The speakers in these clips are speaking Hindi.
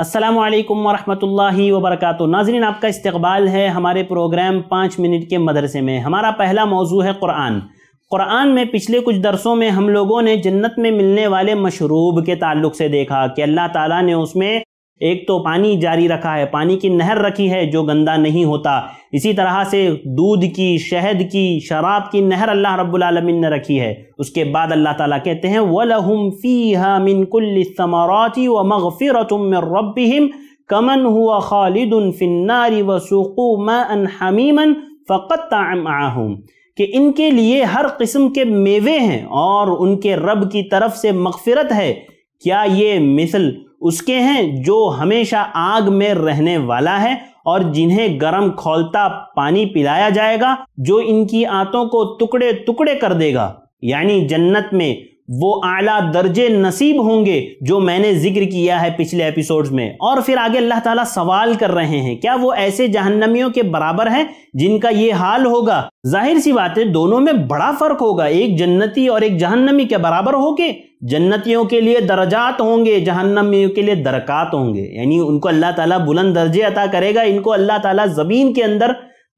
असलकम वरहमल वबरक नाजरीन आपका इस्तबाल है हमारे प्रोग्राम पाँच मिनट के मदरसे में हमारा पहला मौजू है क़ुरान क़ुरान में पिछले कुछ दरसों में हम लोगों ने जन्नत में मिलने वाले मशरूब के ताल्लुक से देखा कि अल्लाह ताला ने उसमें एक तो पानी जारी रखा है पानी की नहर रखी है जो गंदा नहीं होता इसी तरह से दूध की शहद की शराब की नहर अल्लाह रब्बुल आलमीन ने रखी है उसके बाद अल्लाह ताला कहते हैं वलहुम फ़ीहा मिन कुल्लि व मिन रब्बिहिम कमन हुआ खालिदुन फिन्नारी व हमीमन फ़क़त तमाहुम कि इनके लिए हर किस्म के मेवे हैं और उनके रब की तरफ से मगफ़िरत है क्या ये मिसल उसके हैं जो हमेशा आग में रहने वाला है और जिन्हें गर्म खोलता पानी पिलाया जाएगा जो इनकी आंतों को टुकड़े टुकड़े कर देगा यानी जन्नत में वो आला दर्जे नसीब होंगे जो मैंने जिक्र किया है पिछले एपिसोड्स में और फिर आगे अल्लाह ताला सवाल कर रहे हैं क्या वो ऐसे जहन्नमियों के बराबर हैं जिनका ये हाल होगा जाहिर सी बात है दोनों में बड़ा फर्क होगा एक जन्नती और एक जहन्नमी के बराबर होके जन्नतियों के लिए दर्जात होंगे जहन्नमियों के लिए दरकात होंगे यानी उनको अल्लाह ताला बुलंद दर्जे अता करेगा इनको अल्लाह ताला ज़मीन के अंदर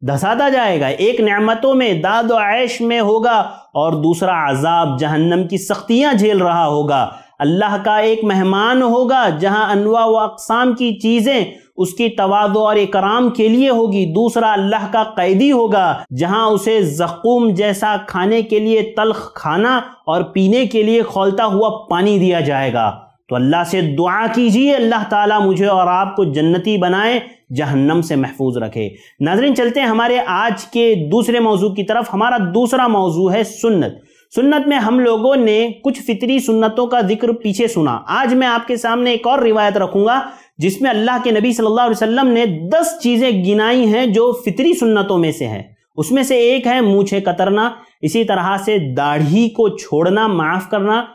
धसाता जाएगा एक नमतों में दाद आयश में होगा और दूसरा आजाब जहन्नम की सख्तियाँ झेल रहा होगा अल्लाह का एक मेहमान होगा जहाँ अनवा व अकसाम की चीज़ें उसकी तवाद और इकराम के लिए होगी दूसरा अल्लाह का कैदी होगा जहाँ उसे जखूम जैसा खाने के लिए तलख खाना और पीने के लिए खोलता हुआ पानी दिया जाएगा तो अल्लाह से दुआ कीजिए अल्लाह ताला मुझे और आपको जन्नती बनाए जहन्नम से महफूज रखे नाजरीन चलते हैं हमारे आज के दूसरे मौजू की तरफ हमारा दूसरा मौजू है सुन्नत सुन्नत में हम लोगों ने कुछ फितरी सुन्नतों का जिक्र पीछे सुना आज मैं आपके सामने एक और रिवायत रखूंगा जिसमें अल्लाह के नबी सल्लल्लाहु अलैहि वसल्लम ने दस चीज़ें गिनाई हैं जो फितरी सुन्नतों में से है उसमें से एक है मूछे कतरना इसी तरह से दाढ़ी को छोड़ना माफ़ करना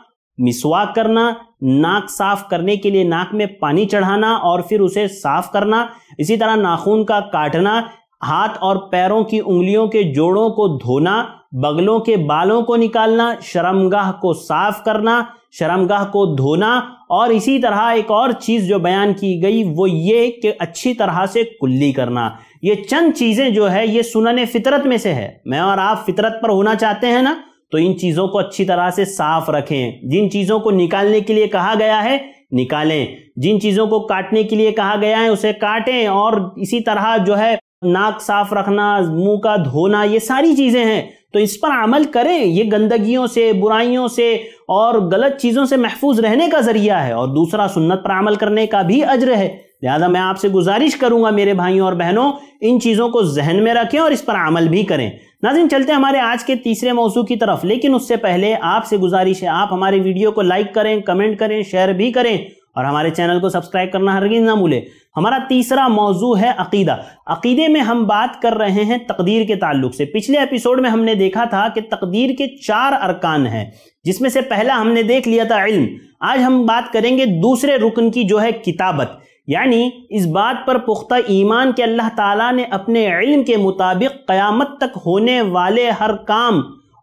मिसवाक करना नाक साफ करने के लिए नाक में पानी चढ़ाना और फिर उसे साफ करना इसी तरह नाखून का काटना हाथ और पैरों की उंगलियों के जोड़ों को धोना बगलों के बालों को निकालना शर्मगाह को साफ करना शर्मगाह को धोना और इसी तरह एक और चीज़ जो बयान की गई वो ये कि अच्छी तरह से कुल्ली करना ये चंद चीज़ें जो है ये सुनन फितरत में से है मैं और आप फितरत पर होना चाहते हैं ना तो इन चीज़ों को अच्छी तरह से साफ रखें जिन चीज़ों को निकालने के लिए कहा गया है निकालें जिन चीज़ों को काटने के लिए कहा गया है उसे काटें और इसी तरह जो है नाक साफ रखना मुंह का धोना ये सारी चीज़ें हैं तो इस पर अमल करें ये गंदगियों से बुराइयों से और गलत चीज़ों से महफूज रहने का ज़रिया है और दूसरा सुन्नत पर अमल करने का भी अज्र है लिहाजा मैं आपसे गुजारिश करूंगा मेरे भाइयों और बहनों इन चीज़ों को जहन में रखें और इस पर अमल भी करें नाजिन चलते हमारे आज के तीसरे मौसू की तरफ लेकिन उससे पहले आपसे गुजारिश है आप हमारे वीडियो को लाइक करें कमेंट करें शेयर भी करें और हमारे चैनल को सब्सक्राइब करना हरगिज ना भूलें हमारा तीसरा मौजू है अकीदा अकीदे में हम बात कर रहे हैं तकदीर के ताल्लुक से पिछले एपिसोड में हमने देखा था कि तकदीर के चार अरकान हैं जिसमें से पहला हमने देख लिया था इल्म आज हम बात करेंगे दूसरे रुकन की जो है किताबत यानी इस बात पर पुख्ता ईमान के अल्लाह ताला ने अपने इल्म के मुताबिक क़यामत तक होने वाले हर काम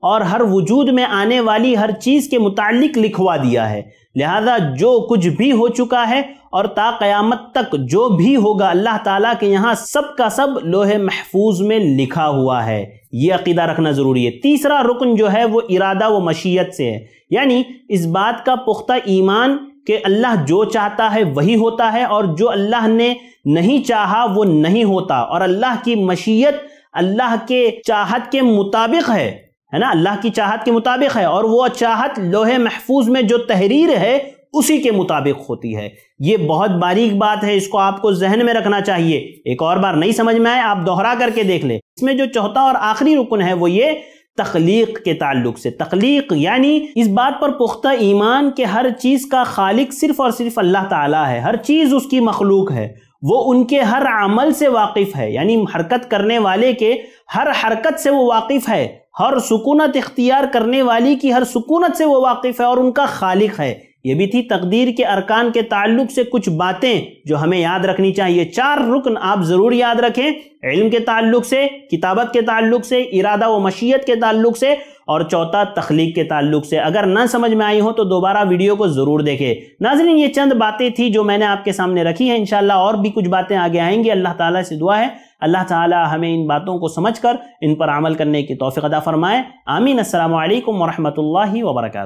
और हर वजूद में आने वाली हर चीज़ के मुतालिक लिखवा दिया है लिहाजा जो कुछ भी हो चुका है और ता क़यामत तक जो भी होगा अल्लाह ताला के यहाँ सब का सब लोहे महफूज में लिखा हुआ है ये अकीदा रखना ज़रूरी है तीसरा रुकन जो है वो इरादा व मशीयत से है यानी इस बात का पुख्ता ईमान कि अल्लाह जो चाहता है वही होता है और जो अल्लाह ने नहीं चाहा वो नहीं होता और अल्लाह की मशीयत अल्लाह के चाहत के मुताबिक है है ना अल्लाह की चाहत के मुताबिक है और वो चाहत लोहे महफूज में जो तहरीर है उसी के मुताबिक होती है ये बहुत बारीक बात है इसको आपको जहन में रखना चाहिए एक और बार नहीं समझ में आए आप दोहरा करके देख ले इसमें जो चौथा और आखिरी रुकन है वो ये तख्लीक के ताल्लुक से तख्लीक यानी इस बात पर पुख्ता ईमान के हर चीज़ का खालिक सिर्फ और सिर्फ अल्लाह ताला है हर चीज़ उसकी मखलूक है वो उनके हर अमल से वाकिफ़ है यानी हरकत करने वाले के हर हरकत से वो वाकिफ़ है हर सुकूनत इख्तियार करने वाली की हर सुकूनत से वो वाकिफ़ है और उनका खालिक है ये भी थी तकदीर के अरकान के ताल्लुक से कुछ बातें जो हमें याद रखनी चाहिए चार रुकन आप ज़रूर याद रखें इल्म के ताल्लुक से किताबत के ताल्लुक से इरादा व मशीयत के ताल्लुक से और चौथा तख्लीक के ताल्लुक से अगर ना समझ में आई हो तो दोबारा वीडियो को ज़रूर देखें नाजरीन ये चंद बातें थी जो मैंने आपके सामने रखी हैं इनशाला और भी कुछ बातें आगे आएंगी अल्लाह ताला से दुआ है अल्लाह ताला हमें इन बातों को समझ कर इन पर अमल करने की तोफ़ी अदा फरमाए आमीन असल वरहमल वर्का